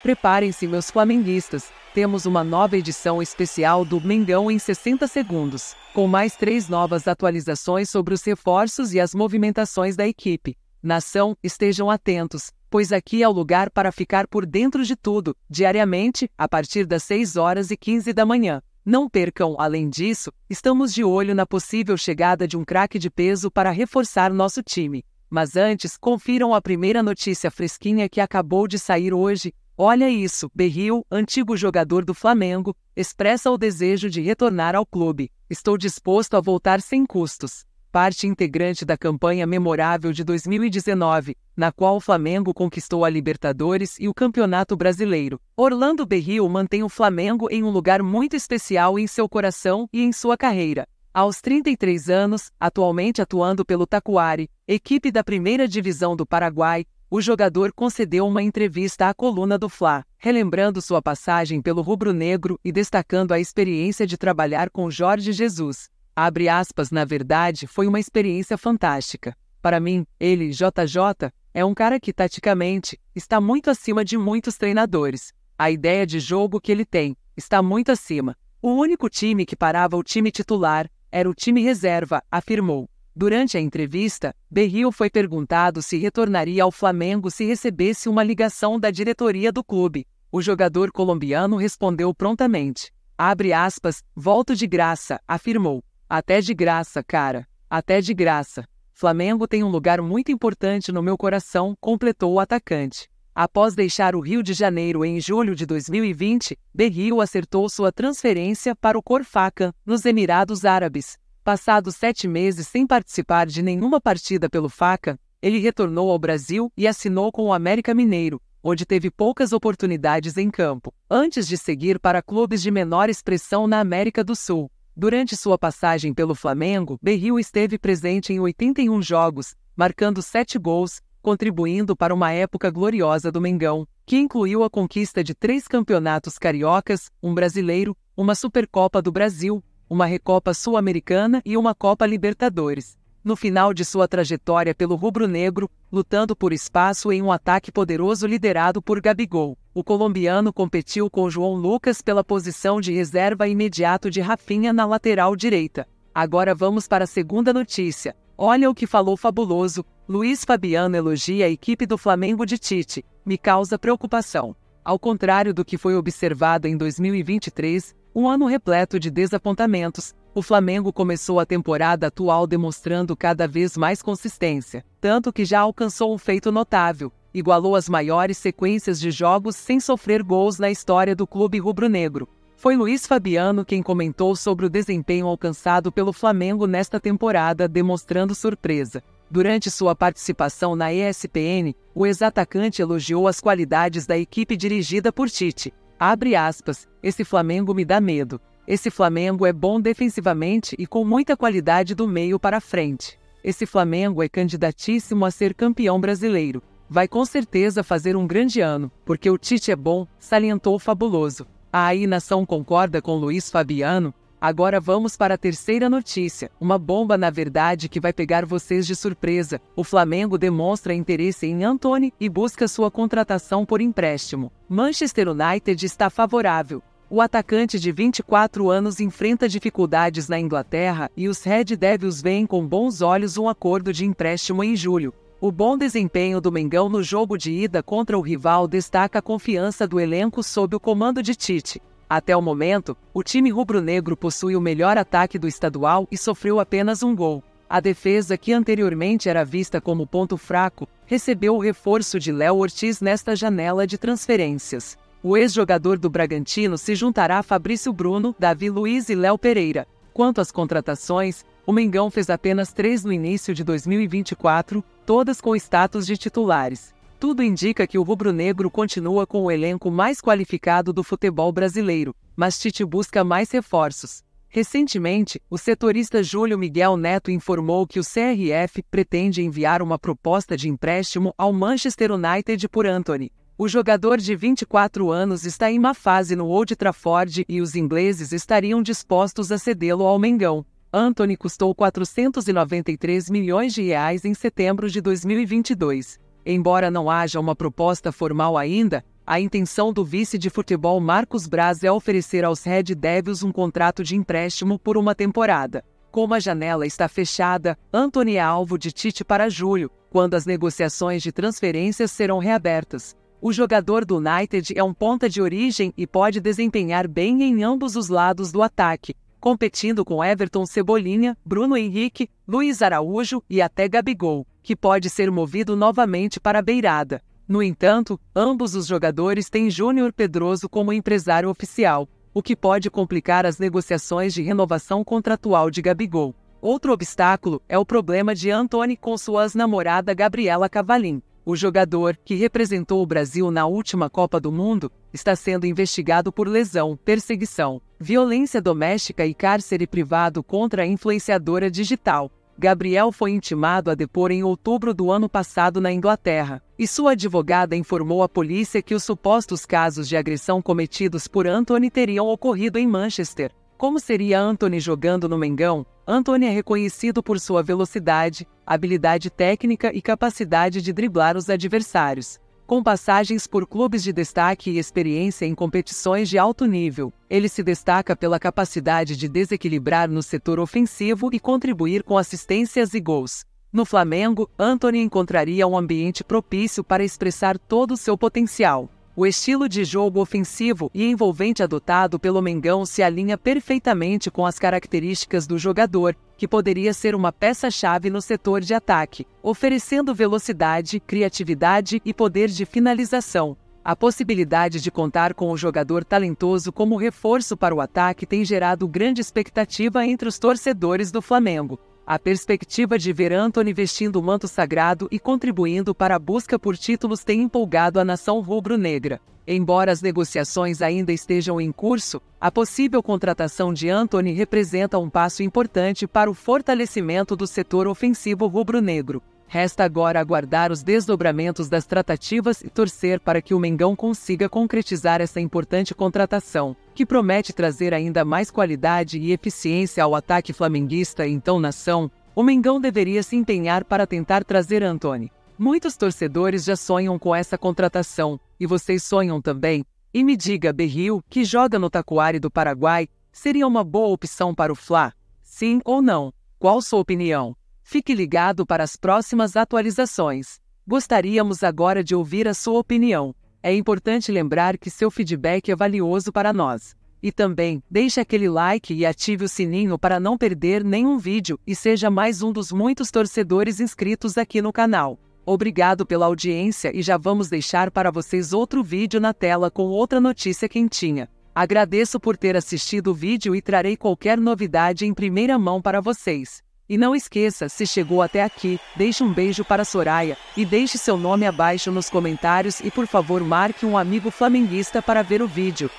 Preparem-se, meus flamenguistas. Temos uma nova edição especial do Mengão em 60 segundos, com mais três novas atualizações sobre os reforços e as movimentações da equipe. Nação, estejam atentos, pois aqui é o lugar para ficar por dentro de tudo, diariamente, a partir das 6 horas e 15 da manhã. Não percam, além disso, estamos de olho na possível chegada de um craque de peso para reforçar nosso time. Mas antes, confiram a primeira notícia fresquinha que acabou de sair hoje, Olha isso, Berril, antigo jogador do Flamengo, expressa o desejo de retornar ao clube. Estou disposto a voltar sem custos. Parte integrante da campanha memorável de 2019, na qual o Flamengo conquistou a Libertadores e o Campeonato Brasileiro. Orlando Berril mantém o Flamengo em um lugar muito especial em seu coração e em sua carreira. Aos 33 anos, atualmente atuando pelo Taquari, equipe da primeira divisão do Paraguai, o jogador concedeu uma entrevista à coluna do Fla, relembrando sua passagem pelo rubro-negro e destacando a experiência de trabalhar com Jorge Jesus. Abre aspas, na verdade, foi uma experiência fantástica. Para mim, ele, JJ, é um cara que taticamente está muito acima de muitos treinadores. A ideia de jogo que ele tem está muito acima. O único time que parava o time titular era o time reserva, afirmou. Durante a entrevista, Berril foi perguntado se retornaria ao Flamengo se recebesse uma ligação da diretoria do clube. O jogador colombiano respondeu prontamente. Abre aspas, volto de graça, afirmou. Até de graça, cara. Até de graça. Flamengo tem um lugar muito importante no meu coração, completou o atacante. Após deixar o Rio de Janeiro em julho de 2020, Berril acertou sua transferência para o Corfacan, nos Emirados Árabes, Passados sete meses sem participar de nenhuma partida pelo Faca, ele retornou ao Brasil e assinou com o América Mineiro, onde teve poucas oportunidades em campo, antes de seguir para clubes de menor expressão na América do Sul. Durante sua passagem pelo Flamengo, Berril esteve presente em 81 jogos, marcando sete gols, contribuindo para uma época gloriosa do Mengão, que incluiu a conquista de três campeonatos cariocas, um brasileiro, uma Supercopa do Brasil uma Recopa Sul-Americana e uma Copa Libertadores. No final de sua trajetória pelo rubro-negro, lutando por espaço em um ataque poderoso liderado por Gabigol, o colombiano competiu com João Lucas pela posição de reserva imediato de Rafinha na lateral direita. Agora vamos para a segunda notícia. Olha o que falou fabuloso. Luiz Fabiano elogia a equipe do Flamengo de Tite. Me causa preocupação. Ao contrário do que foi observado em 2023, um ano repleto de desapontamentos, o Flamengo começou a temporada atual demonstrando cada vez mais consistência, tanto que já alcançou um feito notável, igualou as maiores sequências de jogos sem sofrer gols na história do clube rubro-negro. Foi Luiz Fabiano quem comentou sobre o desempenho alcançado pelo Flamengo nesta temporada, demonstrando surpresa. Durante sua participação na ESPN, o ex-atacante elogiou as qualidades da equipe dirigida por Tite, Abre aspas, esse Flamengo me dá medo. Esse Flamengo é bom defensivamente e com muita qualidade do meio para frente. Esse Flamengo é candidatíssimo a ser campeão brasileiro. Vai com certeza fazer um grande ano, porque o Tite é bom, salientou o fabuloso. A AI Nação concorda com Luiz Fabiano, Agora vamos para a terceira notícia. Uma bomba, na verdade, que vai pegar vocês de surpresa. O Flamengo demonstra interesse em Antony e busca sua contratação por empréstimo. Manchester United está favorável. O atacante de 24 anos enfrenta dificuldades na Inglaterra e os Red Devils veem com bons olhos um acordo de empréstimo em julho. O bom desempenho do Mengão no jogo de ida contra o rival destaca a confiança do elenco sob o comando de Tite. Até o momento, o time rubro-negro possui o melhor ataque do estadual e sofreu apenas um gol. A defesa, que anteriormente era vista como ponto fraco, recebeu o reforço de Léo Ortiz nesta janela de transferências. O ex-jogador do Bragantino se juntará a Fabrício Bruno, Davi Luiz e Léo Pereira. Quanto às contratações, o Mengão fez apenas três no início de 2024, todas com status de titulares. Tudo indica que o rubro-negro continua com o elenco mais qualificado do futebol brasileiro, mas Tite busca mais reforços. Recentemente, o setorista Júlio Miguel Neto informou que o CRF pretende enviar uma proposta de empréstimo ao Manchester United por Anthony. O jogador de 24 anos está em má fase no Old Trafford e os ingleses estariam dispostos a cedê-lo ao Mengão. Anthony custou 493 milhões de reais em setembro de 2022. Embora não haja uma proposta formal ainda, a intenção do vice de futebol Marcos Braz é oferecer aos Red Devils um contrato de empréstimo por uma temporada. Como a janela está fechada, Anthony é alvo de Tite para julho, quando as negociações de transferências serão reabertas. O jogador do United é um ponta de origem e pode desempenhar bem em ambos os lados do ataque, competindo com Everton Cebolinha, Bruno Henrique, Luiz Araújo e até Gabigol, que pode ser movido novamente para a beirada. No entanto, ambos os jogadores têm Júnior Pedroso como empresário oficial, o que pode complicar as negociações de renovação contratual de Gabigol. Outro obstáculo é o problema de Antony com sua namorada Gabriela Cavalim. O jogador, que representou o Brasil na última Copa do Mundo, está sendo investigado por lesão, perseguição, violência doméstica e cárcere privado contra a influenciadora digital. Gabriel foi intimado a depor em outubro do ano passado na Inglaterra, e sua advogada informou à polícia que os supostos casos de agressão cometidos por Anthony teriam ocorrido em Manchester, como seria Anthony jogando no Mengão? Anthony é reconhecido por sua velocidade, habilidade técnica e capacidade de driblar os adversários. Com passagens por clubes de destaque e experiência em competições de alto nível, ele se destaca pela capacidade de desequilibrar no setor ofensivo e contribuir com assistências e gols. No Flamengo, Anthony encontraria um ambiente propício para expressar todo o seu potencial. O estilo de jogo ofensivo e envolvente adotado pelo Mengão se alinha perfeitamente com as características do jogador, que poderia ser uma peça-chave no setor de ataque, oferecendo velocidade, criatividade e poder de finalização. A possibilidade de contar com o jogador talentoso como reforço para o ataque tem gerado grande expectativa entre os torcedores do Flamengo. A perspectiva de ver Anthony vestindo o manto sagrado e contribuindo para a busca por títulos tem empolgado a nação rubro-negra. Embora as negociações ainda estejam em curso, a possível contratação de Anthony representa um passo importante para o fortalecimento do setor ofensivo rubro-negro. Resta agora aguardar os desdobramentos das tratativas e torcer para que o Mengão consiga concretizar essa importante contratação, que promete trazer ainda mais qualidade e eficiência ao ataque flamenguista e então nação. O Mengão deveria se empenhar para tentar trazer Antony. Muitos torcedores já sonham com essa contratação, e vocês sonham também? E me diga, Berril, que joga no Taquari do Paraguai, seria uma boa opção para o Fla? Sim ou não? Qual sua opinião? Fique ligado para as próximas atualizações. Gostaríamos agora de ouvir a sua opinião. É importante lembrar que seu feedback é valioso para nós. E também, deixe aquele like e ative o sininho para não perder nenhum vídeo e seja mais um dos muitos torcedores inscritos aqui no canal. Obrigado pela audiência e já vamos deixar para vocês outro vídeo na tela com outra notícia quentinha. Agradeço por ter assistido o vídeo e trarei qualquer novidade em primeira mão para vocês. E não esqueça, se chegou até aqui, deixe um beijo para Soraya e deixe seu nome abaixo nos comentários e por favor marque um amigo flamenguista para ver o vídeo.